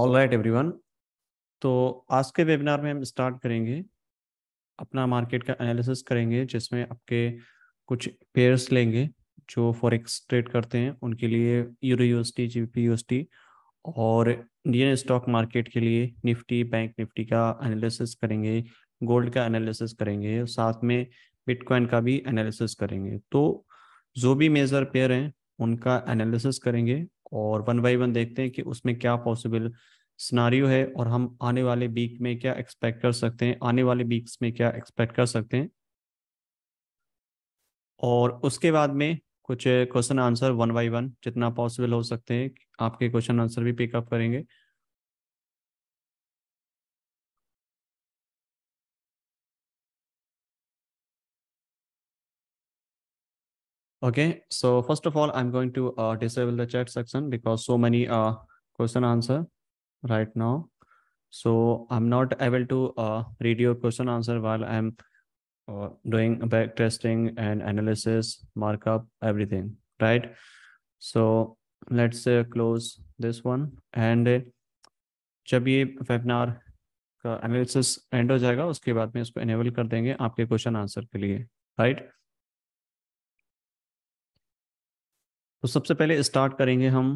All right every तो आज के वेबिनार में हम स्टार्ट करेंगे अपना मार्केट का एनालिसिस करेंगे जिसमें आपके कुछ पेयर्स लेंगे जो फॉरेक्स ट्रेड करते हैं उनके लिए यूरो यूएसटी जीबीपी यूएसटी और इंडियन स्टॉक मार्केट के लिए निफ्टी बैंक निफ्टी का एनालिसिस करेंगे गोल्ड का एनालिसिस करेंगे साथ में बिटकॉइन का भी एनालिसिस करेंगे तो जो भी मेजर पेयर हैं उनका एनालिसिस करेंगे और वन बाई वन देखते हैं कि उसमें क्या पॉसिबल सिनारियो है और हम आने वाले वीक में क्या एक्सपेक्ट कर सकते हैं आने वाले वीक्स में क्या एक्सपेक्ट कर सकते हैं और उसके बाद में कुछ question answer one by one जितना पॉसिबल हो सकते हैं आपके क्वेश्चन आंसर भी पिकअप करेंगे Okay, so first of all, I'm going to uh, disable the chat section because so many uh, question answer right now. So I'm not able to uh, read your question answer while I'm uh, doing back testing and analysis, markup, everything, right? So let's uh, close this one. And uh, जब ये webinar का analysis and हो जाएगा उसके बाद में इसको enable कर देंगे आपके के लिए right? तो सबसे पहले स्टार्ट करेंगे हम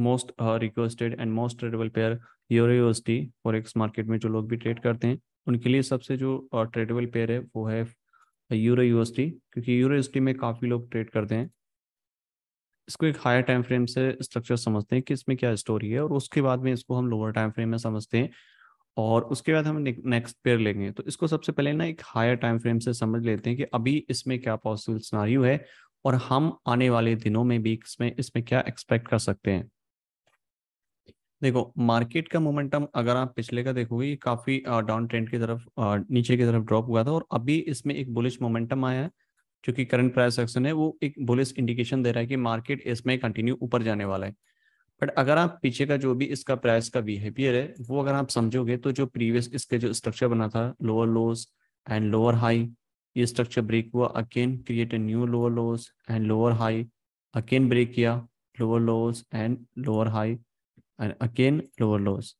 most requested and most tradable pair और एक्स मार्केट में जो लोग भी ट्रेड करते हैं उनके लिए सबसे जो ट्रेडेबल uh, पेयर है वो है यूरो uh, यूएसटी क्योंकि यूरो यूएसटी में काफ़ी लोग ट्रेड करते हैं इसको एक हायर टाइम फ्रेम से स्ट्रक्चर समझते हैं कि इसमें क्या स्टोरी है और उसके बाद में इसको हम लोअर टाइम फ्रेम में समझते हैं और उसके बाद हम नेक्स्ट पेयर लेंगे तो इसको सबसे पहले ना एक हायर टाइम फ्रेम से समझ लेते हैं कि अभी इसमें क्या पॉसिबल स्नारियो है और हम आने वाले दिनों में भी इसमें इसमें क्या एक्सपेक्ट कर सकते हैं देखो मार्केट का मोमेंटम अगर आप पिछले का देखोगे ये काफी डाउन ट्रेंड की तरफ नीचे की तरफ ड्रॉप हुआ था और अभी इसमें एक बुलिश मोमेंटम आया है क्योंकि करंट प्राइस एक्शन है वो एक बुलिश इंडिकेशन दे रहा है कि मार्केट इसमें कंटिन्यू ऊपर जाने वाला है बट अगर आप पीछे का जो भी इसका प्राइस का बिहेवियर है वो अगर आप समझोगे तो जो प्रीवियस इसके जो स्ट्रक्चर बना था lower lows and lower high ये स्ट्रक्चर ब्रेक हुआ again create a new lower lows and lower high again break किया lower lows and lower high and again lower lowers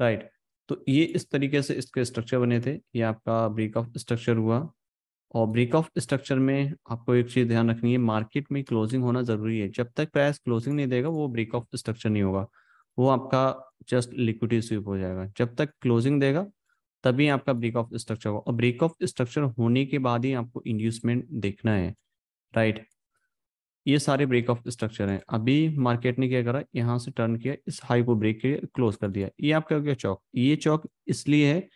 right तो ये इस तरीके से इसके स्ट्रक्चर बने थे ये आपका ब्रेक ऑफ स्ट्रक्चर हुआ और ब्रेक ऑफ स्ट्रक्चर में आपको एक चीज ध्यान रखनी है मार्केट में क्लोजिंग होना जरूरी है जब तक प्राइस क्लोजिंग नहीं देगा वो ब्रेक ऑफ स्ट्रक्चर नहीं होगा वो आपका जस्ट लिक्विडिटी स्वीप हो जाएगा जब तक क्लोजिंग देगा तभी आपका ब्रेक ऑफ स्ट्रक्चर होगा और ब्रेक ऑफ स्ट्रक्चर होने के बाद ही आपको इंड्यूसमेंट देखना है राइट ये सारे ब्रेक ऑफ स्ट्रक्चर हैं अभी मार्केट ने क्या करा यहाँ से टर्न किया इस हाई को ब्रेक किया क्लोज कर दिया ये आपका हो गया चौक ये चौक इसलिए है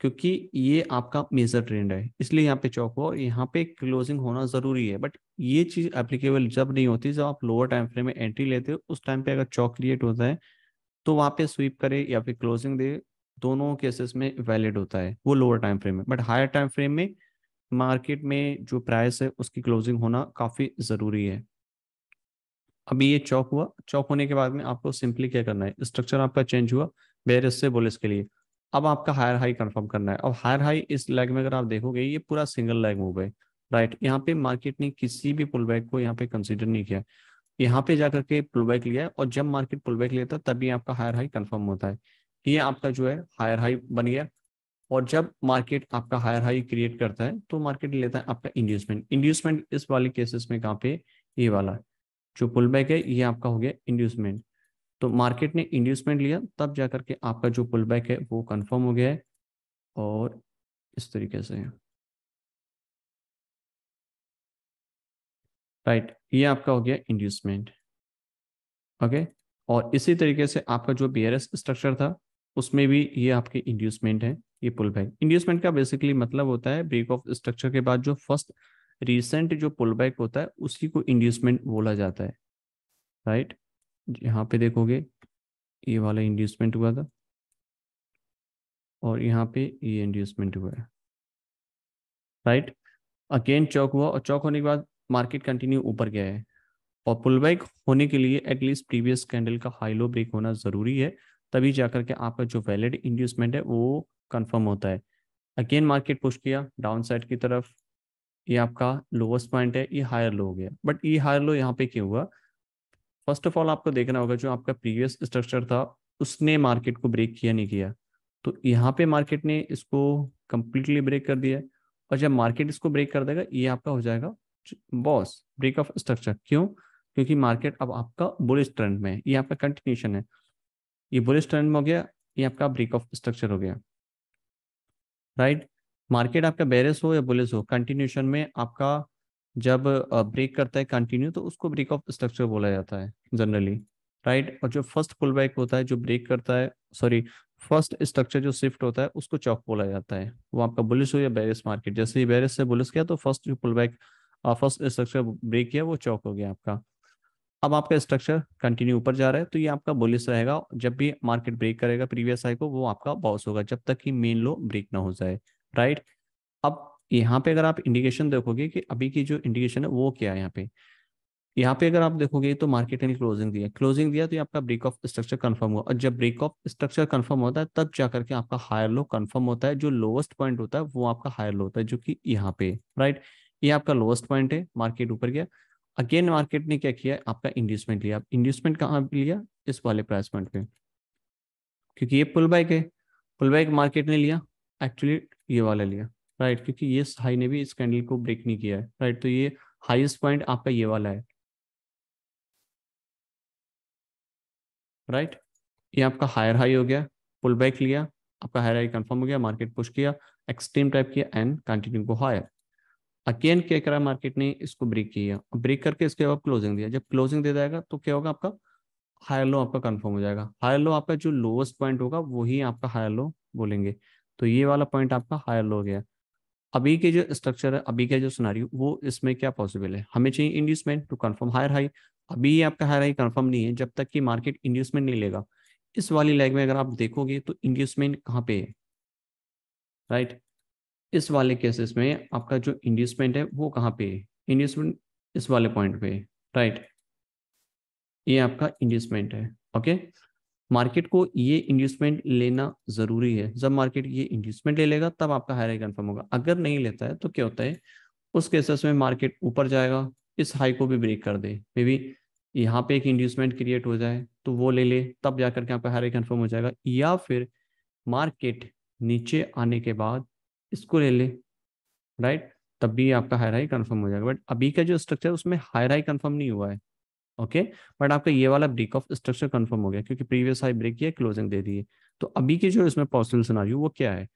क्योंकि ये आपका मेजर ट्रेंड है इसलिए यहाँ पे चौक हुआ और यहाँ पे क्लोजिंग होना जरूरी है बट ये चीज एप्लीकेबल जब नहीं होती जब आप लोअर टाइम फ्रेम में एंट्री लेते हो उस टाइम पे अगर चौक क्रिएट होता है तो वहां पे स्वीप करे या फिर क्लोजिंग दे दोनों केसेस में वैलिड होता है वो लोअर टाइम फ्रेम में बट हायर टाइम फ्रेम में मार्केट में जो प्राइस है उसकी क्लोजिंग होना काफ़ी ज़रूरी है अभी ये चौक हुआ चौक होने के बाद में आपको सिंपली क्या करना है स्ट्रक्चर आपका चेंज हुआ बेरस से बोलिस के लिए अब आपका हायर हाई कंफर्म करना है अब हायर हाई इस लेग में अगर आप देखोगे ये पूरा सिंगल लेग मूव है राइट यहाँ पे मार्केट ने किसी भी पुल बैक को यहाँ पे कंसिडर नहीं किया यहाँ पे जाकर के पुल बैक लिया और जब मार्केट पुल बैक लेता तभी आपका हायर हाई कन्फर्म होता है ये आपका जो है हायर हाई बन गया और जब मार्केट आपका हायर हाई क्रिएट करता है तो मार्केट लेता है आपका इंड्यूसमेंट इंड्यूसमेंट इस वाले केसेस में कहाँ पे ये वाला जो पुल बैक है ये आपका हो गया इंड्यूसमेंट तो मार्केट ने इंड्यूसमेंट लिया तब जाकर के आपका जो पुल बैक है वो कन्फर्म हो गया है और इस तरीके से राइट ये आपका हो गया इंड्यूसमेंट ओके और इसी तरीके से आपका जो बी स्ट्रक्चर था उसमें भी ये आपके इंड्यूसमेंट है ये पुल बैक इंड्यूसमेंट का बेसिकली मतलब होता है ब्रेक ऑफ स्ट्रक्चर के बाद जो फर्स्ट रिसेंट जो पुल बैक होता है उसी को इंड्यूसमेंट बोला जाता है राइट यहाँ पे देखोगे ये वाला इंड्यूसमेंट हुआ था और यहाँ पे ये इंड्यूसमेंट हुआ है राइट अगेन चौक हुआ और चौक होने के बाद मार्केट कंटिन्यू ऊपर गया है और पुल बैक होने के लिए एटलीस्ट प्रीवियस कैंडल का हाई लो ब्रेक होना जरूरी है तभी जाकर के आपका जो वैलिड इंड्यूसमेंट है वो कंफर्म होता है अगेन मार्केट पुश किया डाउन साइड की तरफ ये आपका लोवेस्ट पॉइंट है ये हायर लो हो गया बट ये हायर लो यहाँ पे क्यों हुआ फर्स्ट ऑफ ऑल आपको देखना होगा जो आपका प्रीवियस स्ट्रक्चर था उसने मार्केट को ब्रेक किया नहीं किया तो यहाँ पे मार्केट ने इसको कंप्लीटली ब्रेक कर दिया और जब मार्केट इसको ब्रेक कर देगा ये आपका हो जाएगा बॉस ब्रेक ऑफ स्ट्रक्चर क्यों क्योंकि मार्केट अब आपका बुलिस ट्रेंड में है ये आपका कंटिन्यूशन है ये बुलिश ट्रेंड में हो गया ये आपका ब्रेक ऑफ स्ट्रक्चर हो गया राइट मार्केट आपका बेरिस हो या बुलिस हो कंटिन्यूशन में आपका जब ब्रेक करता है कंटिन्यू तो उसको ब्रेक ऑफ स्ट्रक्चर बोला जाता है जनरली राइट और जो फर्स्ट पुल बैक होता है जो ब्रेक करता है सॉरी फर्स्ट स्ट्रक्चर जो शिफ्ट होता है उसको चौक बोला जाता है वो आपका बुलिस हो या बैरिस मार्केट जैसे ही बैरिस से बुलिस गया तो फर्स्ट जो pull back first structure break किया वो चौक हो गया आपका अब आपका स्ट्रक्चर कंटिन्यू ऊपर जा रहा है तो ये आपका बुलिस रहेगा जब भी मार्केट ब्रेक करेगा प्रीवियस हाई को वो आपका बॉस होगा जब तक कि मेन लो ब्रेक ना हो जाए राइट अब यहाँ पे अगर आप इंडिकेशन देखोगे कि अभी की जो इंडिकेशन है वो क्या है यहाँ पे यहाँ पे अगर आप देखोगे तो मार्केट ने क्लोजिंग दिया क्लोजिंग दिया तो ये आपका ब्रेक ऑफ स्ट्रक्चर कंफर्म हुआ और जब ब्रेक ऑफ स्ट्रक्चर कंफर्म होता है तब जाकर के आपका हायर लो कंफर्म होता है जो लोवेस्ट पॉइंट होता है वो आपका हायर लो होता है जो कि यहाँ पे राइट ये आपका लोवेस्ट पॉइंट है मार्केट ऊपर गया अगेन मार्केट ने क्या किया आपका इंड्यूसमेंट लिया इंड्यूसमेंट कहाँ पे लिया इस वाले प्राइस पॉइंट पे क्योंकि ये पुल बैक है पुल बैक मार्केट ने लिया एक्चुअली ये वाला लिया राइट क्योंकि ये हाई ने भी इस कैंडल को ब्रेक नहीं किया है राइट तो ये हाईएस्ट पॉइंट आपका ये वाला है राइट ये आपका हायर हाई हो गया पुल बैक लिया आपका हायर हाई कंफर्म हो गया मार्केट पुश किया एक्सट्रीम टाइप किया एंड कंटिन्यू को हायर अगेन क्या करा मार्केट ने इसको ब्रेक किया ब्रेक करके इसके बाद क्लोजिंग दिया जब क्लोजिंग दे जाएगा तो क्या होगा आपका हायर लो आपका कंफर्म हो जाएगा हायर लो आपका जो लोवेस्ट पॉइंट होगा वही आपका हायर लो बोलेंगे तो ये वाला पॉइंट आपका हायर लो हो गया अभी के जो स्ट्रक्चर है अभी का जो सुनारी वो इसमें क्या पॉसिबल है हमें चाहिए inducement to confirm higher high अभी आपका हायर हाई कन्फर्म नहीं है जब तक कि मार्केट इंड्यूसमेंट नहीं लेगा इस वाली लैग में अगर आप देखोगे तो इंड्यूसमेंट कहाँ पे है राइट right? इस वाले केसेस में आपका जो इंड्यूसमेंट है वो कहाँ पे है इंड्यूसमेंट इस वाले पॉइंट पे राइट ये आपका इंड्यूसमेंट है ओके मार्केट को ये इंड्यूसमेंट लेना जरूरी है जब मार्केट ये इंड्यूसमेंट ले लेगा तब आपका हाई रेट कन्फर्म होगा अगर नहीं लेता है तो क्या होता है उस केसेस में मार्केट ऊपर जाएगा इस हाई को भी ब्रेक कर दे मे बी यहाँ पे एक इंड्यूसमेंट क्रिएट हो जाए तो वो ले ले तब जाकर के आपका हाई रेट कन्फर्म हो जाएगा या फिर मार्केट नीचे आने के बाद इसको ले ले राइट तब भी आपका हायराई कंफर्म हो जाएगा बट अभी का जो स्ट्रक्चर है उसमें हायराई कंफर्म नहीं हुआ है ओके okay? बट आपका ये वाला ब्रेक ऑफ स्ट्रक्चर कंफर्म हो गया क्योंकि प्रीवियस हाई ब्रेक किया क्लोजिंग दे दी तो अभी की जो इसमें पॉसिबल सिनारियो वो क्या है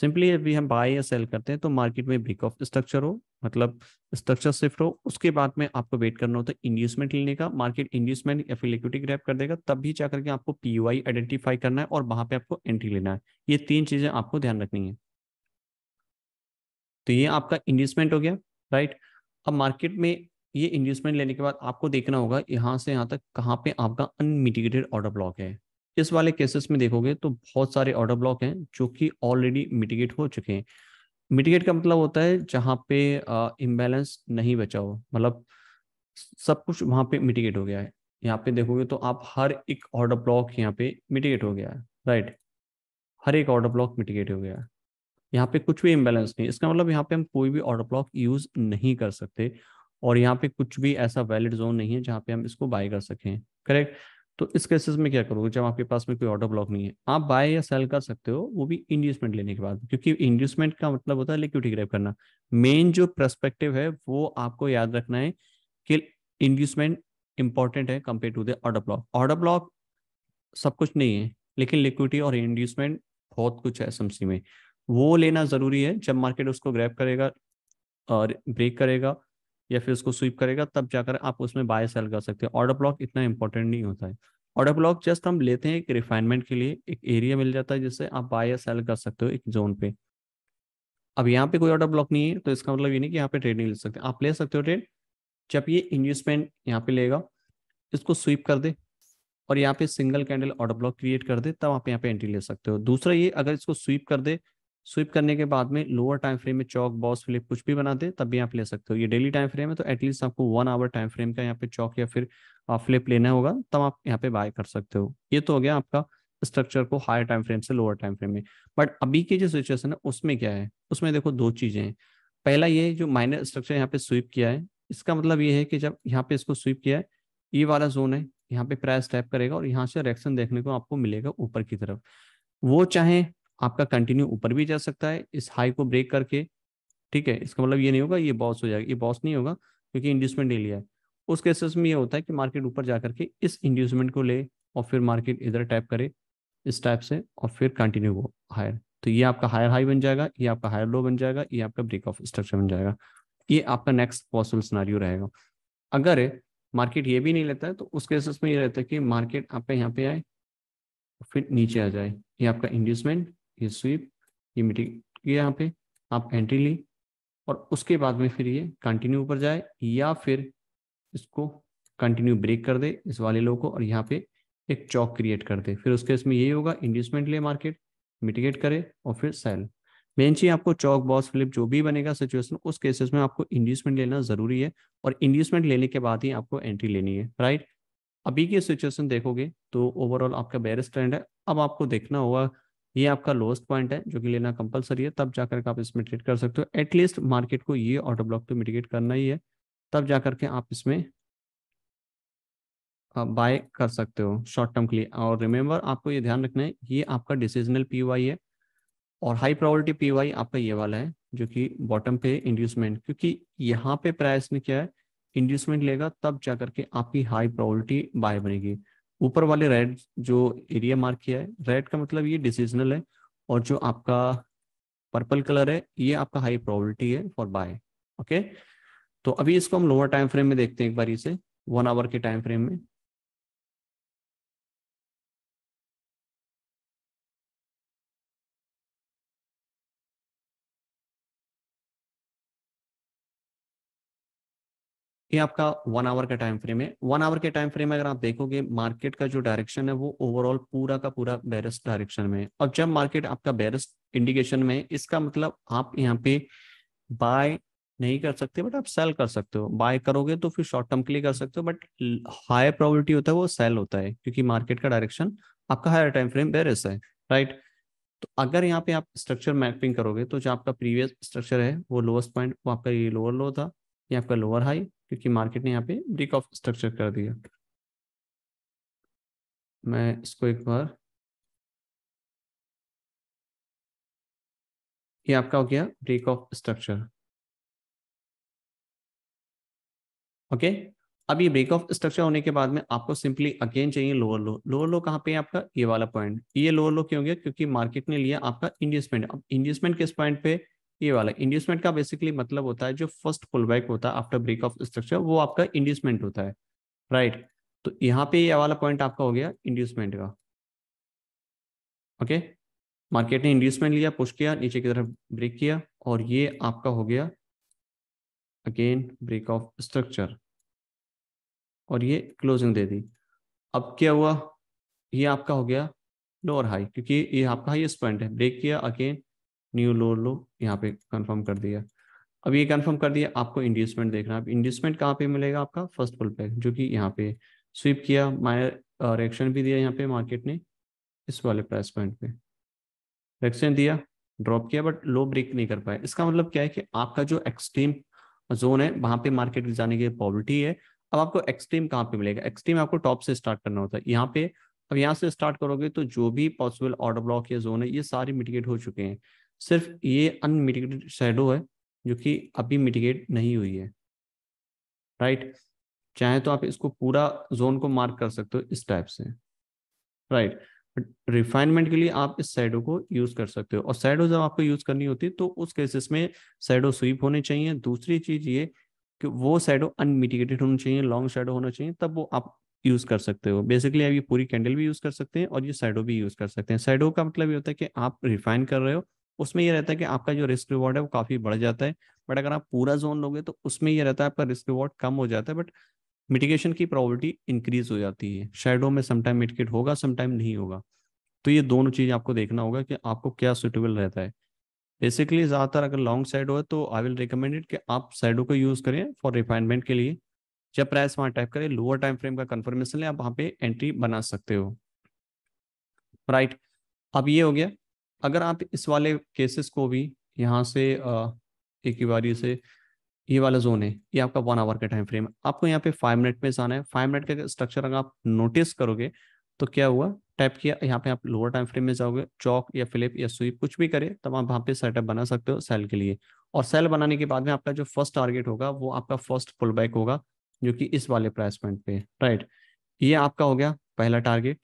सिंपली अभी हम बाय या सेल करते हैं तो मार्केट में ब्रेक ऑफ स्ट्रक्चर हो मतलब स्ट्रक्चर शिफ्ट हो उसके बाद में आपको वेट करना होता है इंड्यूसमेंट लेने का मार्केट इंड्यूसमेंट या फिर लिक्विडिटी ग्रैप कर देगा तब भी जाकर करके आपको पीयूआई आइडेंटिफाई करना है और वहां पे आपको एंट्री लेना है ये तीन चीजें आपको ध्यान रखनी है तो ये आपका इन्वेस्टमेंट हो गया राइट अब मार्केट में ये इन्वेस्टमेंट लेने के बाद आपको देखना होगा यहाँ से यहाँ तक कहाँ पे आपका अनमिटिगेटेड ऑर्डर ब्लॉक है इस वाले केसेस में देखोगे तो बहुत सारे ऑर्डर ब्लॉक हैं जो कि ऑलरेडी मिटिगेट हो चुके हैं मिटिगेट का मतलब होता है जहाँ पे इम्बेलेंस नहीं बचा हो मतलब सब कुछ वहाँ पे मिटिगेट हो गया है यहाँ पे देखोगे तो आप हर एक ऑर्डर ब्लॉक यहाँ पे मिटिगेट हो गया है राइट हर एक ऑर्डर ब्लॉक मिटिगेट हो गया है यहाँ पे कुछ भी इम्बेलेंस नहीं इसका मतलब यहाँ पे हम कोई भी ऑर्डर ब्लॉक यूज नहीं कर सकते और यहाँ पे कुछ भी ऐसा वैलिड जोन नहीं है जहाँ पे हम इसको बाय कर सकें करेक्ट तो इस केसेस में क्या करोगे जब आपके पास में कोई ऑर्डर ब्लॉक नहीं है आप बाय या सेल कर सकते हो वो भी इंड्यूसमेंट लेने के बाद क्योंकि इंड्यूसमेंट का मतलब होता है लिक्विटी ग्रैप करना मेन जो प्रस्पेक्टिव है वो आपको याद रखना है कि इंड्यूसमेंट इंपॉर्टेंट है compare to the order block order block सब कुछ नहीं है लेकिन लिक्विडिटी और इंड्यूसमेंट बहुत कुछ है एसएमसी में वो लेना ज़रूरी है जब मार्केट उसको ग्रैप करेगा और ब्रेक करेगा या फिर उसको स्वीप करेगा तब जाकर आप उसमें बाय सेल कर सकते हैं ऑर्डर ब्लॉक इतना इंपॉर्टेंट नहीं होता है ऑर्डर ब्लॉक जस्ट हम लेते हैं एक रिफाइनमेंट के लिए एक एरिया मिल जाता है जिससे आप बाय या सेल कर सकते हो एक जोन पे अब यहाँ पे कोई ऑर्डर ब्लॉक नहीं है तो इसका मतलब ये नहीं कि यहाँ पे ट्रेड नहीं ले सकते आप ले सकते हो ट्रेड जब ये इन्वेस्टमेंट यहाँ पे लेगा इसको स्वीप कर दे और यहाँ पे single candle order block create कर दे तब आप यहाँ पे एंट्री ले सकते हो दूसरा ये अगर इसको स्वीप कर दे स्विप करने के बाद में लोअर टाइम फ्रेम में चौक बॉस फ्लिप कुछ भी बनाते तब भी आप ले सकते हो ये डेली टाइम फ्रेम है तो एटलीस्ट आपको वन आवर टाइम फ्रेम का यहाँ पे चौक या फिर फ्लिप लेना होगा तब आप यहाँ पे बाय कर सकते हो ये तो हो गया आपका स्ट्रक्चर को हायर टाइम फ्रेम से लोअर टाइम फ्रेम में बट अभी की जो सिचुएशन है उसमें क्या है उसमें देखो दो चीजें हैं पहला ये जो माइनर स्ट्रक्चर यहाँ पे स्वीप किया है इसका मतलब ये है कि जब यहाँ पे इसको स्वीप किया है ये वाला जोन है यहाँ पे प्राइस टैप करेगा और यहाँ से रिएक्शन देखने को आपको मिलेगा ऊपर की तरफ वो चाहे आपका कंटिन्यू ऊपर भी जा सकता है इस हाई को ब्रेक करके ठीक है इसका मतलब ये नहीं होगा ये बॉस हो जाएगा ये बॉस नहीं होगा क्योंकि इंड्यूसमेंट ले लिया है उस केसेस में ये होता है कि मार्केट ऊपर जा करके इस इंड्यूसमेंट को ले और फिर मार्केट इधर टाइप करे इस टाइप से और फिर कंटिन्यू हो हायर तो ये आपका हायर हाई बन जाएगा ये आपका हायर लो बन जाएगा ये आपका ब्रेक ऑफ स्ट्रक्चर बन जाएगा ये आपका नेक्स्ट पॉसिबल सिनारियो रहेगा अगर मार्केट ये भी नहीं लेता है तो उस केसेस में ये रहता है कि मार्केट आपका यहाँ पे आए फिर नीचे आ जाए ये आपका इंड्यूसमेंट ये स्वीप ये मिटिक यहाँ पे आप एंट्री ली और उसके बाद में फिर ये कंटिन्यू ऊपर जाए या फिर इसको कंटिन्यू ब्रेक कर दे इस वाले लोग को और यहाँ पे एक चौक क्रिएट कर दे फिर उसके इसमें यही होगा इंड्यूसमेंट ले मार्केट मिटिगेट करे और फिर सेल मेन चीज आपको चौक बॉस फ्लिप जो भी बनेगा सिचुएशन उस केसेस में आपको इंड्यूसमेंट लेना जरूरी है और इंड्यूसमेंट लेने के बाद ही आपको एंट्री लेनी है राइट अभी की सिचुएशन देखोगे तो ओवरऑल आपका बेरिस ट्रेंड है अब आपको देखना होगा ये आपका लोएस्ट पॉइंट है जो कि लेना कंपलसरी है तब जाकर आप इसमें ट्रेड कर सकते हो एटलीस्ट मार्केट को ये ऑटो ब्लॉक तो मिटिगेट करना ही है तब जाकर के आप इसमें बाय कर सकते हो शॉर्ट टर्म के लिए और रिमेम्बर आपको ये ध्यान रखना है ये आपका डिसीजनल पी है और हाई प्रायोरिटी पी आपका ये वाला है जो कि बॉटम पे इंड्यूसमेंट क्योंकि यहाँ पे प्राइस ने क्या है इंड्यूसमेंट लेगा तब जाकर के आपकी हाई प्रायोरिटी बाय बनेगी ऊपर वाले रेड जो एरिया मार्क किया है रेड का मतलब ये डिसीजनल है और जो आपका पर्पल कलर है ये आपका हाई प्रोबेबिलिटी है फॉर बाय ओके तो अभी इसको हम लोअर टाइम फ्रेम में देखते हैं एक बार इसे वन आवर के टाइम फ्रेम में ये आपका वन आवर का टाइम फ्रेम है वन आवर के टाइम फ्रेम में अगर आप देखोगे मार्केट का जो डायरेक्शन है वो ओवरऑल पूरा का पूरा बैरस डायरेक्शन में है और जब मार्केट आपका बैरस इंडिकेशन में है इसका मतलब आप यहाँ पे बाय नहीं कर सकते बट आप सेल कर सकते हो बाय करोगे तो फिर शॉर्ट टर्म के लिए कर सकते हो बट हाई प्रोबेबिलिटी होता है वो सेल होता है क्योंकि मार्केट का डायरेक्शन आपका हायर टाइम फ्रेम बेरस है राइट तो अगर यहाँ पे आप स्ट्रक्चर मैपिंग करोगे तो जो आपका प्रीवियस स्ट्रक्चर है वो लोवेस्ट पॉइंट वो आपका ये लोअर लो था ये आपका लोअर हाई क्योंकि मार्केट ने यहाँ पे ब्रेक ऑफ स्ट्रक्चर कर दिया मैं इसको एक बार ये आपका हो गया ब्रेक ऑफ स्ट्रक्चर ओके अब ये ब्रेक ऑफ स्ट्रक्चर होने के बाद में आपको सिंपली अगेन चाहिए लोअर लो लोअर लो कहाँ पे है आपका ये वाला पॉइंट ये लोअर लो क्यों हो गया क्योंकि मार्केट ने लिया आपका इंडियसमेंट अब इंडियसमेंट किस पॉइंट पे ये वाला इंड्यूसमेंट का बेसिकली मतलब होता है जो फर्स्ट पुल बैक होता है आफ्टर ब्रेक ऑफ स्ट्रक्चर वो आपका इंड्यूसमेंट होता है राइट right. तो यहाँ पे ये वाला पॉइंट आपका हो गया इंड्यूसमेंट का ओके okay? मार्केट ने इंड्यूसमेंट लिया पुश किया नीचे की तरफ ब्रेक किया और ये आपका हो गया अगेन ब्रेक ऑफ स्ट्रक्चर और ये क्लोजिंग दे दी अब क्या हुआ ये आपका हो गया लोअर हाई क्योंकि ये आपका हाईएस्ट पॉइंट है ब्रेक किया अगेन न्यू लो लो यहाँ पे कंफर्म कर दिया अब ये कंफर्म कर दिया आपको इंड्यूसमेंट देखना है इंड्यूसमेंट कहाँ पे मिलेगा आपका फर्स्ट पुल पैक जो कि यहाँ पे स्वीप किया माइनर रिएक्शन भी दिया यहाँ पे मार्केट ने इस वाले प्राइस पॉइंट पे रिएक्शन दिया ड्रॉप किया बट लो ब्रेक नहीं कर पाया इसका मतलब क्या है कि आपका जो एक्सट्रीम जोन है वहां पे मार्केट जाने की पॉबिलिटी है अब आपको एक्सट्रीम कहाँ पे मिलेगा एक्सट्रीम आपको टॉप से स्टार्ट करना होता है यहाँ पे अब यहाँ से स्टार्ट करोगे तो जो भी पॉसिबल ऑर्डर ब्लॉक या जोन है ये सारे मिटिकेट हो चुके हैं सिर्फ ये अनमिटिगेटेड शेडो है जो कि अभी मिटिगेट नहीं हुई है राइट चाहे तो आप इसको पूरा जोन को मार्क कर सकते हो इस टाइप से राइट right? रिफाइनमेंट के लिए आप इस शेडो को यूज कर सकते हो और शेडो जब आपको यूज करनी होती है तो उस केसेस में शेडो स्वीप होने चाहिए दूसरी चीज ये कि वो शेडो अनमिटिगेटेड होना चाहिए लॉन्ग शेडो होना चाहिए तब वो आप यूज कर सकते हो बेसिकली आप ये पूरी कैंडल भी यूज कर सकते हैं और ये शेडो भी यूज कर सकते हैं शेडो का मतलब ये होता है कि आप रिफाइन कर रहे हो उसमें यह रहता है कि आपका जो रिस्क रिवॉर्ड है वो काफी बढ़ जाता है बट अगर आप पूरा जोन लोगे तो उसमें यह रहता है आपका रिस्क रिवॉर्ड कम हो जाता है बट मिटिगेशन की प्रॉबर्टी इंक्रीज हो जाती है शेडो में समटाइम मिटिकेट होगा समटाइम नहीं होगा तो ये दोनों चीज आपको देखना होगा कि आपको क्या सुटेबल रहता है बेसिकली ज़्यादातर अगर लॉन्ग साइड हो है तो आई विल रिकमेंडेड कि आप साइडो को यूज़ करें फॉर रिफाइनमेंट के लिए जब प्राइस वहां टाइप करें लोअर टाइम फ्रेम का कंफर्मेशन लें आप वहां पे एंट्री बना सकते हो राइट right. अब ये हो गया अगर आप इस वाले केसेस को भी यहाँ से एक ही बारी से ये वाला जोन है ये आपका वन आवर का टाइम फ्रेम है आपको यहाँ पे फाइव मिनट में जाना है फाइव मिनट का स्ट्रक्चर अगर आप नोटिस करोगे तो क्या हुआ टाइप किया यहाँ पे आप लोअर टाइम फ्रेम में जाओगे चौक या फ्लिप या स्वीप कुछ भी करे तब आप वहाँ पे सेटअप बना सकते हो सेल के लिए और सेल बनाने के बाद में आपका जो फर्स्ट टारगेट होगा वो आपका फर्स्ट पुल बैक होगा जो कि इस वाले प्राइस पॉइंट पे राइट ये आपका हो गया पहला टारगेट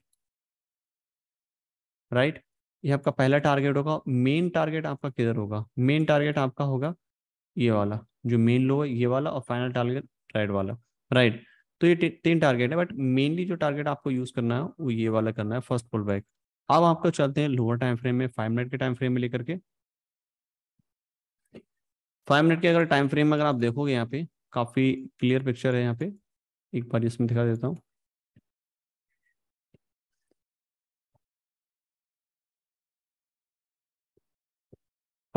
राइट ये आपका पहला टारगेट होगा मेन टारगेट आपका किधर होगा मेन टारगेट आपका होगा ये वाला जो मेन लो है ये वाला और फाइनल टारगेट राइट वाला राइट तो ये तीन टारगेट है बट मेनली जो टारगेट आपको यूज करना है वो ये वाला करना है फर्स्ट पुल बैक अब आपको तो चलते हैं लोअर टाइम फ्रेम में फाइव मिनट के टाइम फ्रेम में लेकर के फाइव मिनट के अगर टाइम फ्रेम में अगर आप देखोगे यहाँ पे काफी क्लियर पिक्चर है यहाँ पे एक बार इसमें दिखा देता हूँ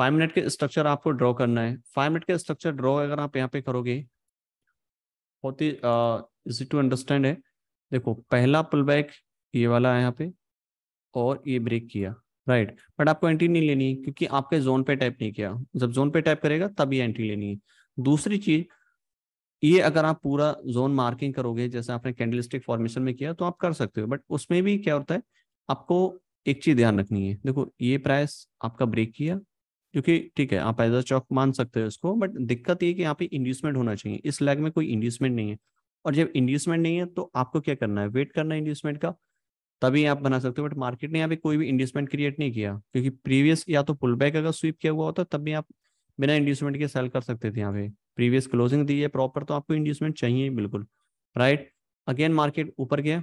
फाइव मिनट के स्ट्रक्चर आपको ड्रॉ करना है फाइव मिनट के स्ट्रक्चर ड्रॉ अगर आप यहाँ पे करोगे बहुत ही इजी टू अंडरस्टैंड है देखो पहला पुल बैक ये वाला है यहाँ पे और ये ब्रेक किया राइट बट आपको एंट्री नहीं लेनी क्योंकि आपके जोन पे टाइप नहीं किया जब जोन पे टाइप करेगा तब ये एंट्री लेनी है दूसरी चीज ये अगर आप पूरा जोन मार्किंग करोगे जैसे आपने कैंडलस्टिक फॉर्मेशन में किया तो आप कर सकते हो बट उसमें भी क्या होता है आपको एक चीज ध्यान रखनी है देखो ये प्राइस आपका ब्रेक किया क्योंकि ठीक है आप एज अ चौक मान सकते हो उसको बट दिक्कत ये कि यहाँ पे इंड्यूसमेंट होना चाहिए इस लैग में कोई इंड्यूसमेंट नहीं है और जब इंड्यूसमेंट नहीं है तो आपको क्या करना है वेट करना है इंड्यूसमेंट का तभी आप बना सकते हो बट मार्केट ने यहाँ पे कोई भी इंड्यूसमेंट क्रिएट नहीं किया क्योंकि प्रीवियस या तो पुल बैक अगर स्वीप किया हुआ होता तब भी आप बिना इंड्यूसमेंट के सेल कर सकते थे यहाँ पे प्रीवियस क्लोजिंग दी है प्रॉपर तो आपको इंड्यूसमेंट चाहिए बिल्कुल राइट अगेन मार्केट ऊपर गया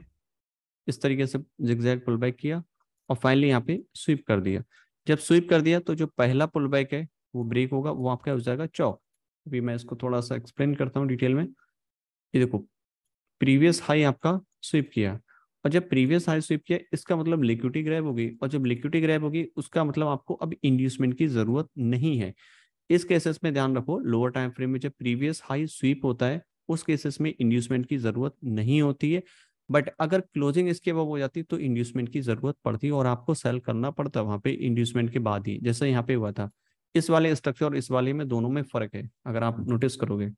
इस तरीके से जिग्जैग पुल बैक किया और फाइनली यहाँ पे स्वीप कर दिया जब स्वीप कर दिया तो जो पहला पुल बैक है वो ब्रेक होगा वो आपका हो जाएगा चौक अभी मैं इसको थोड़ा सा एक्सप्लेन करता हूँ डिटेल में ये देखो प्रीवियस हाई आपका स्वीप किया और जब प्रीवियस हाई स्वीप किया इसका मतलब लिक्विटी ग्रैब होगी और जब लिक्विटी ग्रैब होगी उसका मतलब आपको अब इंड्यूसमेंट की जरूरत नहीं है इस केसेस में ध्यान रखो लोअर टाइम फ्रेम में जब प्रीवियस हाई स्वीप होता है उस केसेस में इंड्यूसमेंट की जरूरत नहीं होती है बट अगर क्लोजिंग इसके बाद हो जाती तो इंड्यूसमेंट की जरूरत पड़ती और आपको सेल करना पड़ता वहां पे इंड्यूसमेंट के बाद ही जैसे यहाँ पे हुआ था इस वाले स्ट्रक्चर और इस वाले में दोनों में फर्क है अगर आप नोटिस करोगे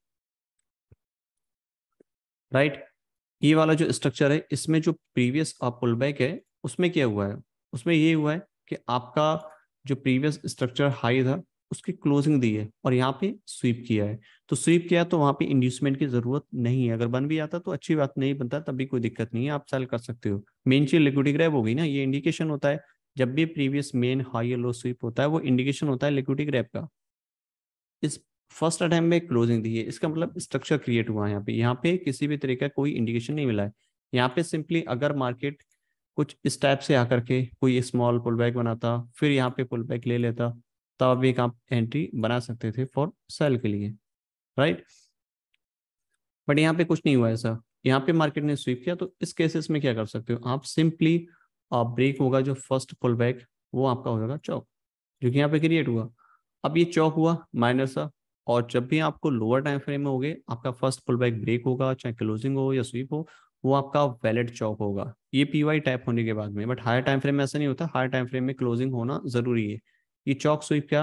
राइट ये वाला जो स्ट्रक्चर है इसमें जो प्रीवियस पुल बैक है उसमें क्या हुआ है उसमें ये हुआ है कि आपका जो प्रीवियस स्ट्रक्चर हाई था उसकी क्लोजिंग दी है और यहाँ पे स्वीप किया है तो स्वीप किया तो वहाँ पे इंड्यूसमेंट की जरूरत नहीं है अगर बन भी जाता तो अच्छी बात नहीं बनता तब भी कोई दिक्कत नहीं है आप सेल कर सकते हो मेन चीज लिक्विडी ग्रैप होगी ना ये इंडिकेशन होता है जब भी previous main high low sweep होता है वो इंडिकेशन होता है लिक्विडी ग्रैप का इस फर्स्ट अटैम्प में क्लोजिंग दी है इसका मतलब स्ट्रक्चर क्रिएट हुआ है यहाँ पे यहाँ पे किसी भी तरीके का कोई इंडिकेशन नहीं मिला है यहाँ पे सिंपली अगर मार्केट कुछ इस टाइप से आकर के कोई स्मॉल पुल बैक बनाता फिर यहाँ पे पुल बैक ले लेता तब अब एक आप एंट्री बना सकते थे फॉर सेल के लिए राइट बट यहाँ पे कुछ नहीं हुआ ऐसा यहाँ पे मार्केट ने स्वीप किया तो इस केसेस में क्या कर सकते हो आप सिंपली ब्रेक होगा जो फर्स्ट पुल बैक वो आपका हो जाएगा चौक जो कि यहाँ पे क्रिएट हुआ अब ये चौक हुआ माइनर सा और जब भी आपको लोअर टाइम फ्रेम में हो गए आपका फर्स्ट पुल बैक ब्रेक होगा चाहे क्लोजिंग हो या स्वीप हो वो आपका वैलिड चौक होगा ये पीवाई टाइप होने के बाद में बट हायर टाइम फ्रेम में ऐसा नहीं होता हायर टाइम फ्रेम में क्लोजिंग होना जरूरी है ये चौक स्वीप क्या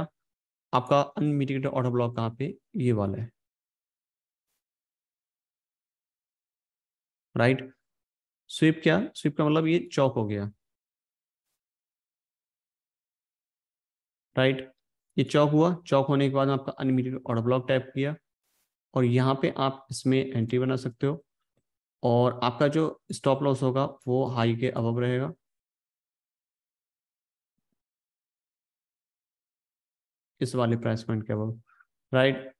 आपका अनमिटिगेटेड ऑटो ब्लॉक कहाँ पे ये वाला है राइट स्वीप क्या स्वीप का मतलब ये चौक हो गया राइट ये चौक हुआ चौक होने के बाद आपका अनमिटेड ऑर्डर ब्लॉक टाइप किया और यहाँ पे आप इसमें एंट्री बना सकते हो और आपका जो स्टॉप लॉस होगा वो हाई के अबव रहेगा इस वाले प्राइस पॉइंट के अबाउट राइट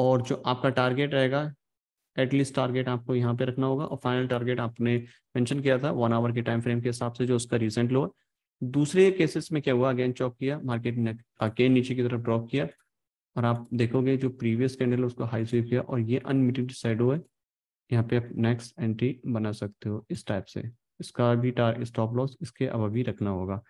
और जो आपका टारगेट रहेगा एटलीस्ट टारगेट आपको यहाँ पे रखना होगा और फाइनल टारगेट आपने मेंशन किया था वन आवर के टाइम फ्रेम के हिसाब से जो उसका रिसेंट लो दूसरे केसेस में क्या हुआ अगेन चॉप किया मार्केट ने अगेन नीचे की तरफ ड्रॉप किया और आप देखोगे जो प्रीवियस कैंडल उसको हाई स्वीप किया और ये अनमिटेड सैडो है यहाँ पे आप नेक्स्ट एंट्री बना सकते हो इस टाइप से इसका भी स्टॉप लॉस इसके अब अभी रखना होगा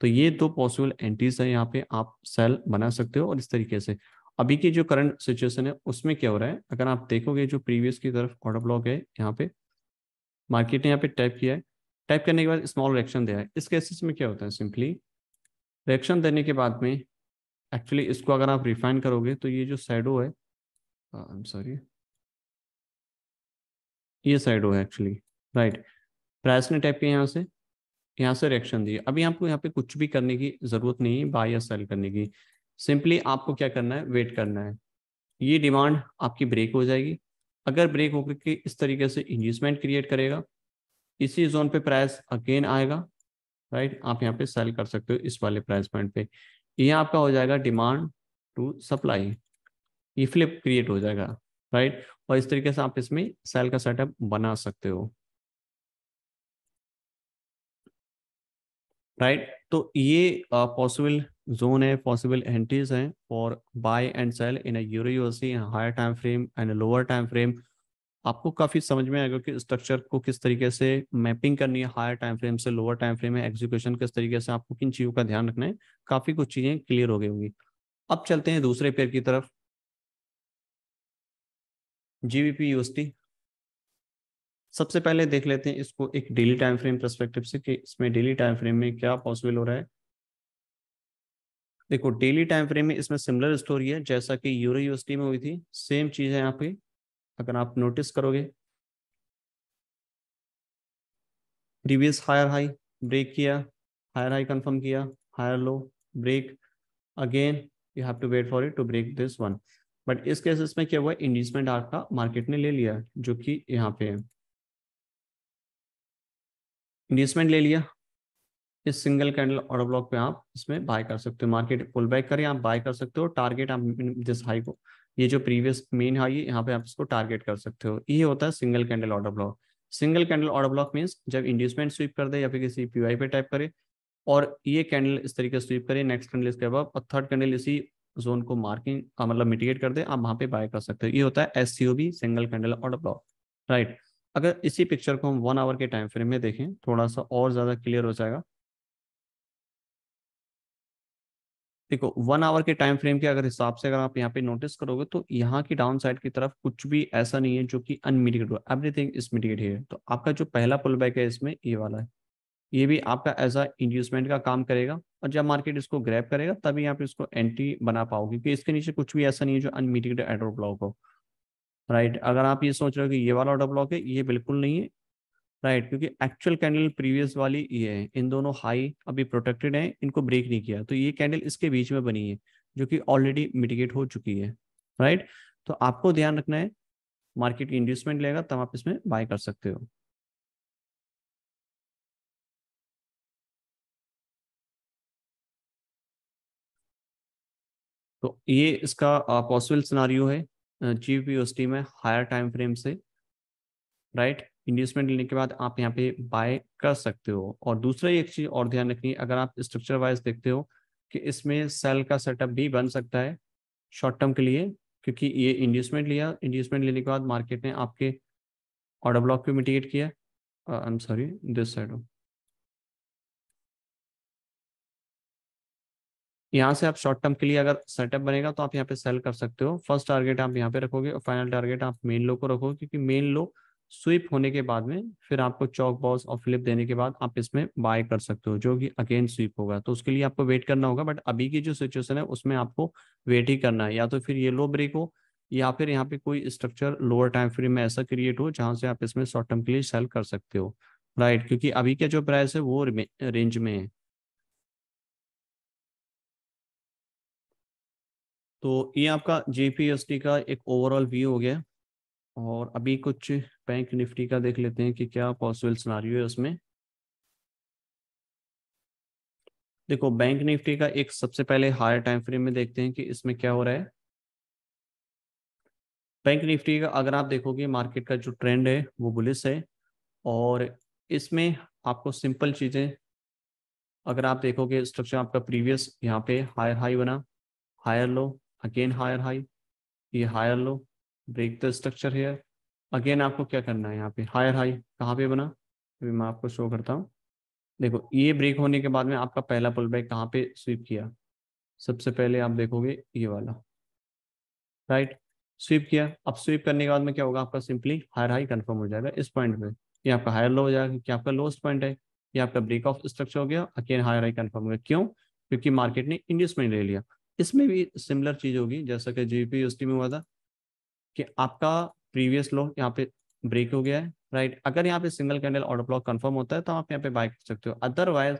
तो ये दो पॉसिबल एंट्रीज है यहाँ पे आप सेल बना सकते हो और इस तरीके से अभी की जो करंट सिचुएशन है उसमें क्या हो रहा है अगर आप देखोगे जो प्रीवियस की तरफ ऑर्डर ब्लॉक है यहाँ पे मार्केट ने यहाँ पे टाइप किया है टाइप करने के बाद स्मॉल रिएक्शन दिया है इस केसेस में क्या होता है सिंपली रिएक्शन देने के बाद में एक्चुअली इसको अगर आप रिफाइन करोगे तो ये जो साइडो है आई एम सॉरी ये साइडो है एक्चुअली राइट प्राइस ने टाइप किया यहाँ से यहाँ से रिएक्शन दी अभी आपको यहाँ पे कुछ भी करने की जरूरत नहीं है बाय या सेल करने की सिंपली आपको क्या करना है वेट करना है ये डिमांड आपकी ब्रेक हो जाएगी अगर ब्रेक होकर के इस तरीके से इंड्यूसमेंट क्रिएट करेगा इसी जोन पे प्राइस अगेन आएगा राइट आप यहाँ पे सेल कर सकते हो इस वाले प्राइस पॉइंट पे ये आपका हो जाएगा डिमांड टू सप्लाई ये फ्लिप क्रिएट हो जाएगा राइट और इस तरीके से आप इसमें सेल का सेटअप बना सकते हो राइट तो ये पॉसिबल uh, जोन है पॉसिबल एंट्रीज हैं for buy and sell in a euro USD in higher time frame and lower time frame आपको काफी समझ में आएगा कि स्ट्रक्चर को किस तरीके से मैपिंग करनी है हायर टाइम फ्रेम से लोअर टाइम फ्रेम में एग्जीक्यूशन किस तरीके से आपको किन चीजों का ध्यान रखना है काफी कुछ चीजें क्लियर हो गई होंगी अब चलते हैं दूसरे पेयर की तरफ जीबीपी यूएसटी सबसे पहले देख लेते हैं इसको एक डेली टाइम फ्रेम परस्पेक्टिव से कि इसमें डेली टाइम फ्रेम में क्या पॉसिबल हो रहा है देखो डेली टाइम फ्रेम में इसमें सिमिलर स्टोरी है जैसा कि यूरो यूएसडी में हुई थी सेम चीज़ है यहाँ पे अगर आप नोटिस करोगे प्रीवियस हायर हाई ब्रेक किया हायर हाई कंफर्म किया higher low break again you have to wait for it to break this one but इस केसेस में क्या हुआ इंडीजमेंट आर्ट का मार्केट ने ले लिया जो कि यहाँ पे है इंडिसमेंट ले लिया इस सिंगल कैंडल ऑर्डर ब्लॉक पे आप इसमें बाय कर सकते हो मार्केट पुल बैक करें आप बाय कर सकते हो टारगेट आप जिस हाई को ये जो प्रीवियस मेन हाई है यहाँ पे आप इसको टारगेट कर सकते हो ये होता है single candle order block single candle order block means जब इंड्यूसमेंट स्वीप कर दे या फिर किसी पी पे टाइप करे और ये कैंडल इस तरीके से स्वीप करे नेक्स्ट कैंडल इसके अब और थर्ड कैंडल इसी जोन को मार्किंग मतलब मिटिगेट कर दे आप वहां पे बाय कर सकते हो ये होता है as single candle order block right अगर इसी पिक्चर को हम वन आवर के टाइम फ्रेम में देखें थोड़ा सा और ज़्यादा क्लियर हो जाएगा देखो वन आवर के टाइम फ्रेम के अगर हिसाब से अगर आप यहाँ पे नोटिस करोगे तो यहाँ की डाउन साइड की तरफ कुछ भी ऐसा नहीं है जो कि अनमिटिकेट हुआ एवरीथिंग इज मिटिकेट है तो आपका जो पहला पुल बैक है इसमें ये वाला है ये भी आपका एज अ इंड्यूसमेंट का काम करेगा और जब मार्केट इसको ग्रैप करेगा तभी आप इसको एंट्री बना पाओगे क्योंकि इसके नीचे कुछ भी ऐसा नहीं है जो अनमिटिकेट एड्रो ब्लॉक हो राइट अगर आप ये सोच रहे हो कि ये वाला ऑर्डर ब्लॉक है ये बिल्कुल नहीं है राइट क्योंकि एक्चुअल कैंडल प्रीवियस वाली ये है इन दोनों हाई अभी प्रोटेक्टेड है इनको ब्रेक नहीं किया तो ये कैंडल इसके बीच में बनी है जो कि ऑलरेडी मिटिगेट हो चुकी है राइट तो आपको ध्यान रखना है मार्केट इंड्यूसमेंट लेगा तब आप इसमें बाय कर सकते हो तो ये इसका पॉसिबल सिनारियो है जी में हायर टाइम फ्रेम से राइट इंडस्टमेंट लेने के बाद आप यहाँ पे बाय कर सकते हो और दूसरा एक चीज और ध्यान रखनी अगर आप स्ट्रक्चर वाइज देखते हो कि इसमें सेल का सेटअप भी बन सकता है शॉर्ट टर्म के लिए क्योंकि ये इंडस्टमेंट लिया इंडस्टमेंट लेने के बाद मार्केट ने आपके ऑर्डर ब्लॉक को मिटिगेट किया I am sorry this side यहाँ से आप शॉर्ट टर्म के लिए अगर सेटअप बनेगा तो आप यहाँ पे सेल कर सकते हो फर्स्ट टारगेट आप यहाँ पे रखोगे और फाइनल टारगेट आप मेन लो को रखोगे क्योंकि मेन लो स्वीप होने के बाद में फिर आपको चौक बॉस और फ्लिप देने के बाद आप इसमें बाय कर सकते हो जो कि अगेन स्वीप होगा तो उसके लिए आपको वेट करना होगा बट अभी की जो सिचुएशन है उसमें आपको वेट ही करना है या तो फिर ये लो ब्रेक हो या फिर यहाँ पे कोई स्ट्रक्चर लोअर टाइम फ्रेम में ऐसा क्रिएट हो जहां से आप इसमें शॉर्ट टर्म के लिए सेल कर सकते हो राइट क्योंकि अभी का जो प्राइस है वो रेंज में है तो ये आपका जे का एक ओवरऑल व्यू हो गया और अभी कुछ बैंक निफ्टी का देख लेते हैं कि क्या पॉसिबल सिनारियो है उसमें देखो बैंक निफ्टी का एक सबसे पहले हायर टाइम फ्रेम में देखते हैं कि इसमें क्या हो रहा है बैंक निफ्टी का अगर आप देखोगे मार्केट का जो ट्रेंड है वो बुलिस है और इसमें आपको सिंपल चीज़ें अगर आप देखोगे स्ट्रक्चर आपका प्रीवियस यहाँ पे हायर हाई बना higher low again higher high ये higher low break the structure here again आपको क्या करना है यहाँ पे हायर हाई कहाँ पे बना अभी मैं आपको शो करता हूँ देखो ये ब्रेक होने के बाद में आपका पहला पुल बैक कहाँ पे स्वीप किया सबसे पहले आप देखोगे ये वाला राइट स्वीप किया अब स्वीप करने के बाद में क्या होगा आपका सिंपली हायर हाई कंफर्म हो जाएगा इस पॉइंट पे ये आपका हायर लो हो जाएगा कि आपका लोएस्ट पॉइंट है ये आपका ब्रेक ऑफ स्ट्रक्चर हो गया अकेन हायर हाई कंफर्म हो गया क्यों क्योंकि मार्केट ने इंडस्टमेंट ले लिया इसमें भी सिमिलर चीज होगी जैसा कि जीपी यूएसटी में हुआ था कि आपका प्रीवियस लो यहाँ पे ब्रेक हो गया है राइट अगर यहाँ पे single candle order block confirm होता है तो आप यहाँ पे बाय कर सकते हो अदरवाइज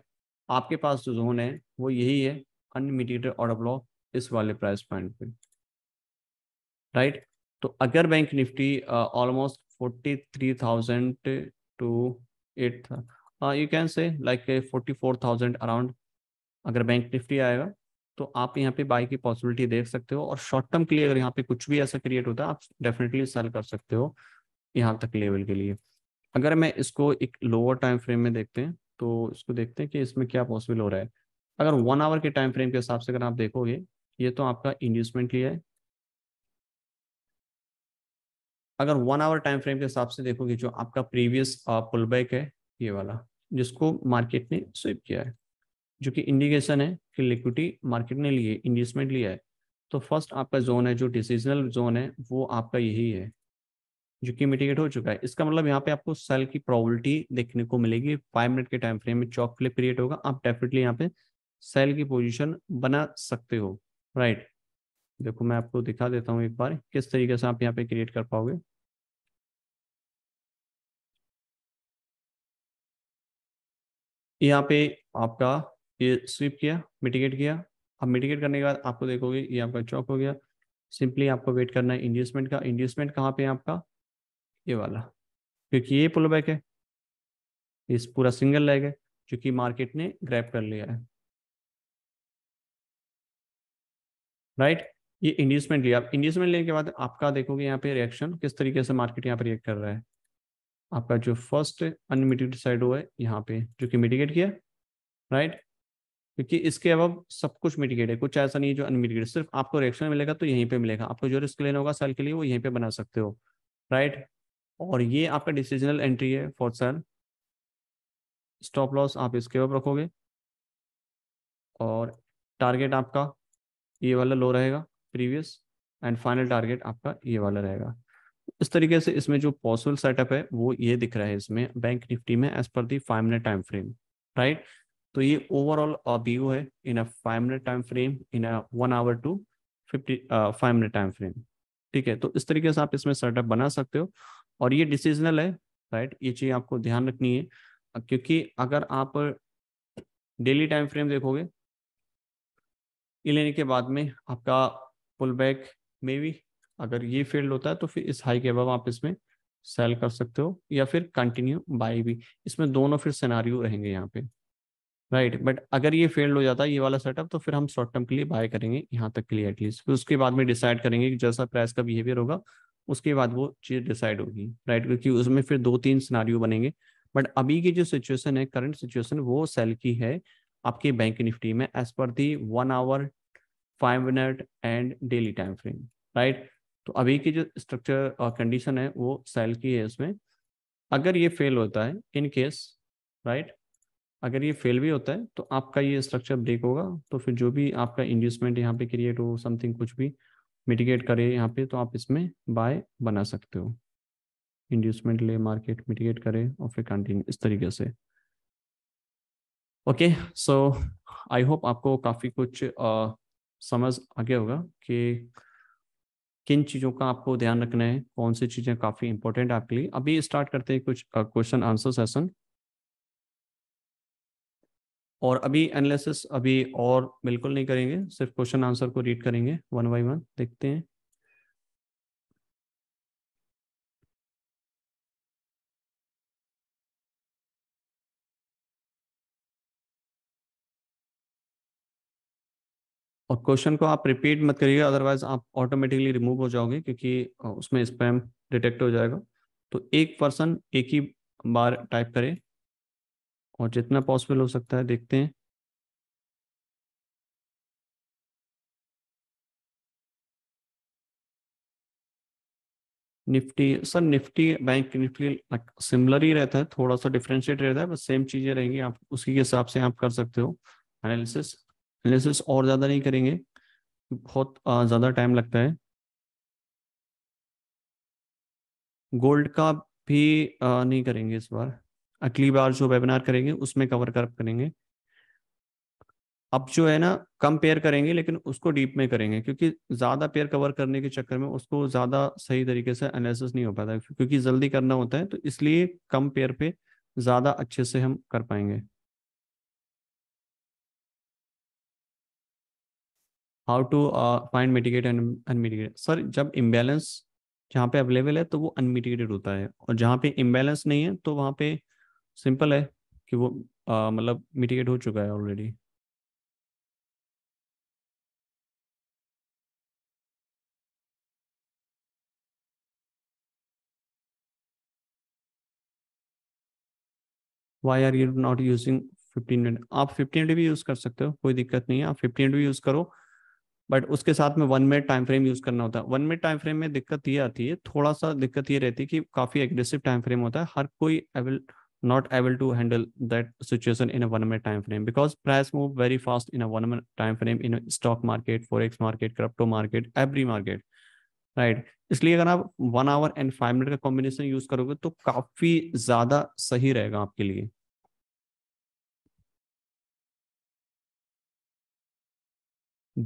आपके पास जो जोन है वो यही है अनमिटिगेटेड ऑर्डर ब्लॉक इस वाले प्राइस पॉइंट पे राइट तो अगर bank Nifty almost forty three thousand two eight you can say like forty four thousand around अगर बैंक निफ्टी आएगा तो आप यहाँ पे बाई की पॉसिबिलिटी देख सकते हो और शॉर्ट टर्म के लिए अगर यहाँ पे कुछ भी ऐसा क्रिएट होता है आप डेफिनेटली सेल कर सकते हो यहाँ तक लेवल के लिए अगर मैं इसको एक लोअर टाइम फ्रेम में देखते हैं तो इसको देखते हैं कि इसमें क्या पॉसिबल हो रहा है अगर वन आवर के टाइम फ्रेम के हिसाब से अगर आप देखोगे ये तो आपका इंड्यूसमेंट लिया है अगर वन आवर टाइम फ्रेम के हिसाब से देखोगे जो आपका प्रीवियस पुल बैक है ये वाला जिसको मार्केट ने स्विप किया है जो कि इंडिकेशन है कि लिक्विटी मार्केट ने लिए इन्वेस्टमेंट लिया है तो फर्स्ट आपका जोन है जो डिसीजनल जोन है वो आपका यही है जो कि मिटिगेट हो चुका है इसका मतलब यहाँ पे आपको सेल की प्रोबेबिलिटी देखने को मिलेगी फाइव मिनट के टाइम फ्रेम में चौक फ्लिप क्रिएट होगा आप डेफिनेटली यहाँ पे सेल की पोजिशन बना सकते हो राइट देखो मैं आपको दिखा देता हूँ एक बार किस तरीके से आप यहाँ पे क्रिएट कर पाओगे यहाँ पे आपका ये स्वीप किया मिटिगेट किया अब मिटिगेट करने के बाद आपको देखोगे ये आपका चौक हो गया सिंपली आपको वेट करना है इंड्यूसमेंट का इंड्यूसमेंट कहाँ पे है आपका ये वाला क्योंकि ये पुल बैक है इस पूरा सिंगल लेग है क्योंकि मार्केट ने ग्रैप कर लिया है राइट right? ये इंड्यूसमेंट लिया आप इंड्यूसमेंट लेने के बाद आपका देखोगे यहाँ पे रिएक्शन किस तरीके से मार्केट यहाँ पे रिएक्ट कर रहा है आपका जो फर्स्ट अनमिटिगेटेड साइड हुआ है यहाँ पे जो कि मिटिगेट किया राइट right? क्योंकि इसके अब सब कुछ मिटिगेट है कुछ ऐसा नहीं है जो अनमिटिगेट सिर्फ आपको रिएक्शन मिलेगा तो यहीं पे मिलेगा आपको जो रिस्क लेना होगा सेल के लिए वो यहीं पे बना सकते हो राइट और ये आपका डिसीजनल एंट्री है फॉर सेल स्टॉप लॉस आप इसके ऊपर रखोगे और टारगेट आपका ये वाला लो रहेगा प्रीवियस एंड फाइनल टारगेट आपका ये वाला रहेगा इस तरीके से इसमें जो पॉसिबल सेटअप है वो ये दिख रहा है इसमें बैंक निफ्टी में as per the five minute time frame right तो ये ओवरऑल व्यू uh, है in a five minute time frame in a one hour to fifty five minute time frame ठीक है तो इस तरीके से आप इसमें सेटअप बना सकते हो और ये डिसीजनल है राइट ये चीज़ आपको ध्यान रखनी है क्योंकि अगर आप डेली टाइम फ्रेम देखोगे ये लेने के बाद में आपका पुल बैक में भी अगर ये फेल्ड होता है तो फिर इस हाई के अबव आप इसमें सेल कर सकते हो या फिर कंटिन्यू बाई भी इसमें दोनों फिर सिनारियो रहेंगे यहाँ पे राइट right, बट अगर ये फेल्ड हो जाता है ये वाला सेटअप तो फिर हम शॉर्ट टर्म के लिए बाय करेंगे यहाँ तक के लिए एटलीस्ट फिर उसके बाद में डिसाइड करेंगे कि जैसा प्राइस का बिहेवियर होगा उसके बाद वो चीज़ डिसाइड होगी राइट क्योंकि उसमें फिर दो तीन सिनारियो बनेंगे बट अभी की जो सिचुएशन है करंट सिचुएशन वो सेल की है आपके बैंक निफ्टी में as per the one hour five minute and daily time frame right तो अभी की जो स्ट्रक्चर और कंडीशन है वो सेल की है इसमें अगर ये फेल होता है इनकेस राइट राइट अगर ये फेल भी होता है तो आपका ये स्ट्रक्चर ब्रेक होगा तो फिर जो भी आपका इंड्यूसमेंट यहाँ पे क्रिएट हो समथिंग कुछ भी मिटिगेट करे यहाँ पे तो आप इसमें बाय बना सकते हो इंड्यूसमेंट ले मार्केट मिटिगेट करे और फिर कंटिन्यू इस तरीके से ओके सो आई होप आपको काफ़ी कुछ uh, समझ आ गया होगा कि किन चीज़ों का आपको ध्यान रखना है कौन सी चीज़ें काफ़ी इंपॉर्टेंट आपके लिए अभी स्टार्ट करते हैं कुछ क्वेश्चन आंसर सेशन और अभी एनालिसिस अभी और बिल्कुल नहीं करेंगे सिर्फ क्वेश्चन आंसर को रीड करेंगे वन बाई वन देखते हैं और क्वेश्चन को आप रिपीट मत करिएगा अदरवाइज आप ऑटोमेटिकली रिमूव हो जाओगे क्योंकि उसमें स्पैम डिटेक्ट हो जाएगा तो एक पर्सन एक ही बार टाइप करें और जितना पॉसिबल हो सकता है देखते हैं Nifty sir Nifty bank Nifty similar ही रहता है थोड़ा सा डिफ्रेंशिएट रहता है बस सेम चीज़ें रहेंगी आप उसी के हिसाब से आप कर सकते हो एनालिसिस एनालिसिस और ज़्यादा नहीं करेंगे बहुत ज़्यादा टाइम लगता है गोल्ड का भी नहीं करेंगे इस बार अगली बार जो वेबिनार करेंगे उसमें कवर कर करेंगे अब जो है ना कम पेयर करेंगे लेकिन उसको डीप में करेंगे क्योंकि ज़्यादा पेयर कवर करने के चक्कर में उसको ज़्यादा सही तरीके से एनालिसिस नहीं हो पाता क्योंकि जल्दी करना होता है तो इसलिए कम पेयर पे ज़्यादा अच्छे से हम कर पाएंगे how to find mitigate and unmitigate sir जब इम्बेलेंस जहाँ पे अवेलेबल है तो वो अनमिटिगेटेड होता है और जहाँ पे इम्बेलेंस नहीं है तो वहाँ पे सिंपल है कि वो मतलब मिटिगेट हो चुका है already why are you not using fifteen minute आप फिफ्टीन मिनट भी यूज कर सकते हो कोई दिक्कत नहीं है आप फिफ्टीन मिनट भी यूज करो बट उसके साथ में one minute time frame use करना होता है वन मिनट टाइम फ्रेम में दिक्कत ये आती है थोड़ा सा दिक्कत ये रहती है कि काफी एग्रेसिव टाइम फ्रेम होता है हर कोई avail not able to handle that situation in a one minute time frame because price move very fast in a one minute time frame in a stock market forex market crypto market every market right इसलिए अगर आप one hour and five minute का combination use करोगे तो काफी ज्यादा सही रहेगा आपके लिए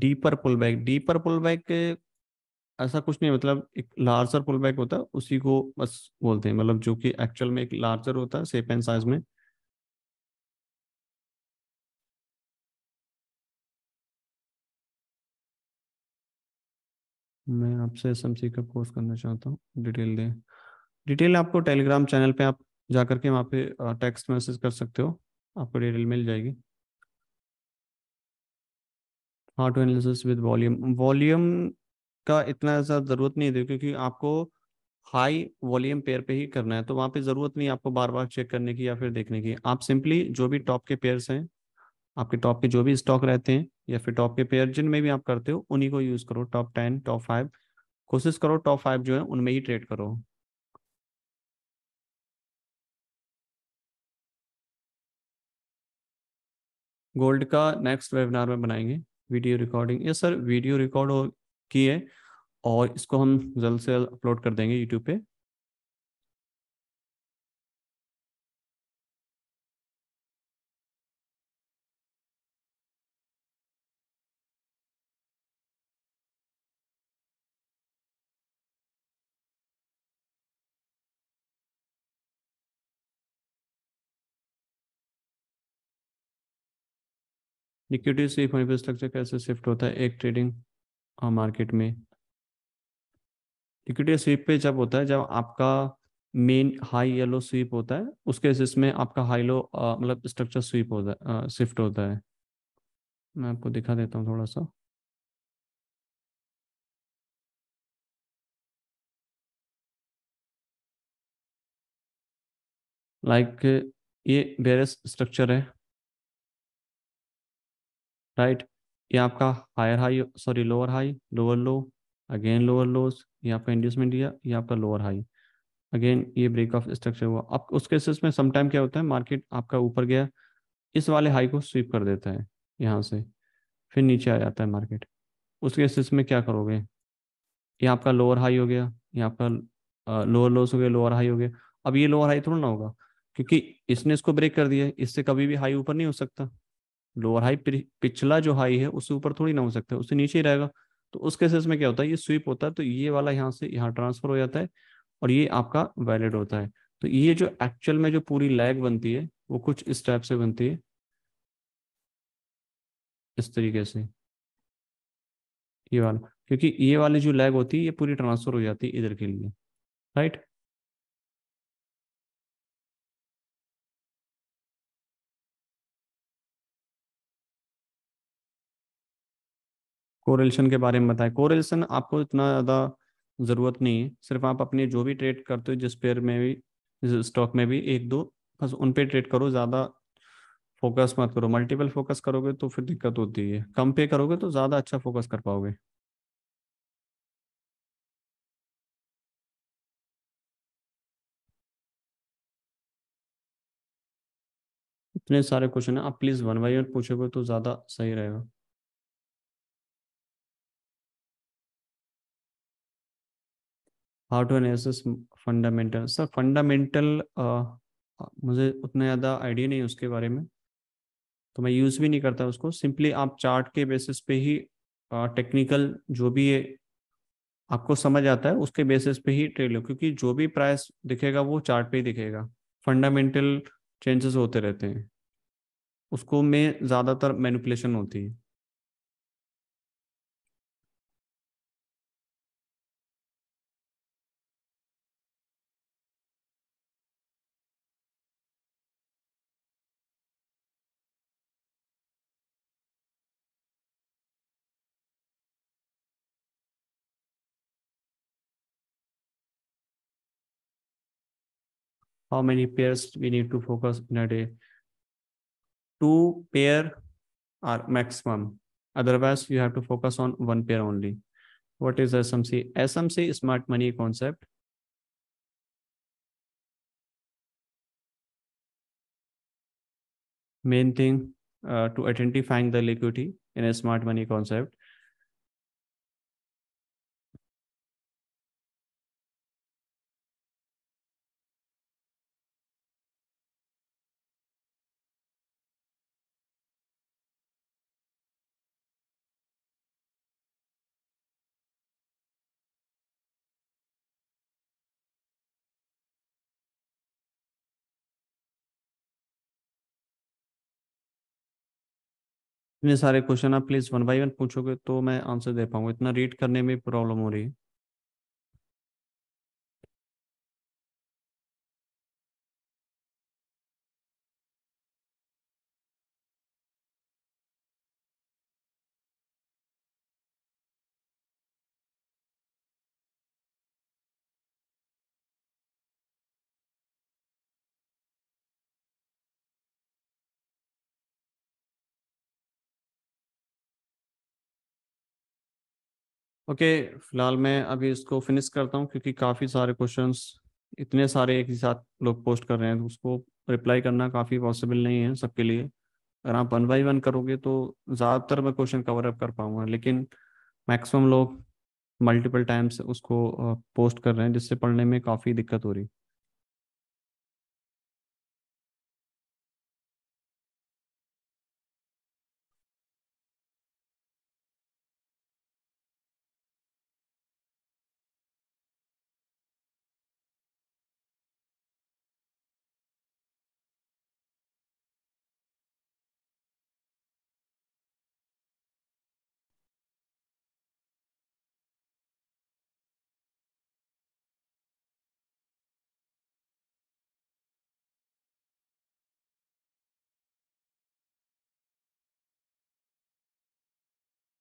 deeper pull back deeper pull back ऐसा कुछ नहीं मतलब एक लार्जर पुल बैक होता है उसी को बस बोलते हैं मतलब जो कि एक्चुअल में एक लार्जर होता है सेप एंड साइज में मैं आपसे सी का कोर्स करना चाहता हूँ डिटेल दें डिटेल आपको टेलीग्राम चैनल पे आप जा करके वहाँ पे टेक्स्ट मैसेज कर सकते हो आपको डिटेल मिल जाएगी heart analysis with volume volume का इतना ऐसा ज़रूरत नहीं थी क्योंकि आपको हाई वॉल्यूम पेयर पे ही करना है तो वहां पे ज़रूरत नहीं आपको बार बार चेक करने की या फिर देखने की आप सिंपली जो भी टॉप के पेयर्स हैं आपके टॉप के जो भी स्टॉक रहते हैं या फिर टॉप के पेयर जिनमें भी आप करते हो उन्हीं को यूज़ करो टॉप टेन टॉप फाइव कोशिश करो टॉप फाइव जो है उनमें ही ट्रेड करो गोल्ड का नेक्स्ट वेबिनार में बनाएंगे वीडियो रिकॉर्डिंग ये सर वीडियो रिकॉर्ड हो की है और इसको हम जल्द से जल्द अपलोड कर देंगे यूट्यूब पे लिक्विडिटी से फंड स्ट्रक्चर कैसे शिफ्ट होता है एक ट्रेडिंग मार्केट में लिक्विडिटी स्वीप पे जब होता है जब आपका मेन हाई येलो स्वीप होता है उसके बेसिस में आपका हाई लो मतलब स्ट्रक्चर स्वीप होता है शिफ्ट होता है मैं आपको दिखा देता हूँ थोड़ा सा लाइक like, ये बेरस स्ट्रक्चर है राइट ये आपका higher high sorry lower high lower low again lower lows ये आपका इंड्यूसमेंट दिया ये आपका लोअर हाई अगेन ये ब्रेक ऑफ स्ट्रक्चर हुआ अब उस केसेस में समटाइम क्या होता है मार्केट आपका ऊपर गया इस वाले हाई को स्वीप कर देता है यहाँ से फिर नीचे आ जाता है मार्केट उस केसेस में क्या करोगे ये आपका लोअर हाई हो गया ये आपका लोअर लोस हो गया लोअर हाई हो गया अब ये लोअर हाई थोड़ा ना होगा क्योंकि इसने इसको ब्रेक कर दिया इससे कभी भी हाई ऊपर नहीं हो सकता लोअर हाई पिछला जो हाई है उससे ऊपर थोड़ी ना हो सकता है उससे नीचे ही रहेगा तो उस केसेस में क्या होता है ये स्वीप होता है तो ये वाला यहाँ से यहाँ ट्रांसफर हो जाता है और ये आपका वैलिड होता है तो ये जो एक्चुअल में जो पूरी लैग बनती है वो कुछ इस टाइप से बनती है इस तरीके से ये वाला क्योंकि ये वाली जो लैग होती है ये पूरी ट्रांसफर हो जाती है इधर के लिए राइट right? कोरिलेशन के बारे में बताया कोरिलेशन आपको इतना ज़्यादा ज़रूरत नहीं है सिर्फ आप अपने जो भी ट्रेड करते हो जिस पेयर में भी स्टॉक में भी एक दो बस उन पे ट्रेड करो ज़्यादा फोकस मत करो मल्टीपल फोकस करोगे तो फिर दिक्कत होती है कम पे करोगे तो ज़्यादा अच्छा फोकस कर पाओगे इतने सारे क्वेश्चन है आप प्लीज़ वन बाई वन पूछोगे तो ज़्यादा सही रहेगा how to analysis fundamental sir fundamental मुझे उतना ज़्यादा आइडिया नहीं उसके बारे में तो मैं यूज़ भी नहीं करता उसको सिंपली आप चार्ट के बेसिस पे ही टेक्निकल जो भी ये आपको समझ आता है उसके बेसिस पे ही ट्रेड लो क्योंकि जो भी प्राइस दिखेगा वो चार्ट पे ही दिखेगा फंडामेंटल चेंजेस होते रहते हैं उसको में ज़्यादातर मैनिपुलेशन होती है how many pairs we need to focus in a day two pair are maximum otherwise you have to focus on one pair only what is smc smc smart money concept main thing uh, to identifying the liquidity in a smart money concept इतने सारे question आप please one by one पूछोगे तो मैं answer दे पाऊंगा इतना read करने में प्रॉब्लम हो रही है ओके फिलहाल मैं अभी इसको फिनिश करता हूँ क्योंकि काफ़ी सारे क्वेश्चंस इतने सारे एक ही साथ लोग पोस्ट कर रहे हैं तो उसको रिप्लाई करना काफ़ी पॉसिबल नहीं है सबके लिए अगर आप वन बाई वन करोगे तो ज़्यादातर मैं क्वेश्चन कवर अप कर पाऊंगा लेकिन मैक्सिमम लोग मल्टीपल टाइम्स उसको पोस्ट कर रहे हैं जिससे पढ़ने में काफ़ी दिक्कत हो रही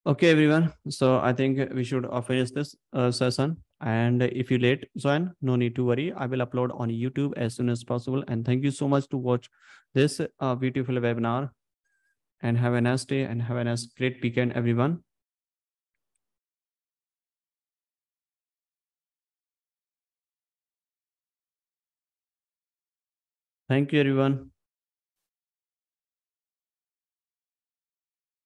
Okay, everyone. So I think we should finish this uh, session. And if you late join, no need to worry. I will upload on YouTube as soon as possible. And thank you so much to watch this uh, beautiful webinar. And have a nice day and have a nice great weekend, everyone. Thank you, everyone.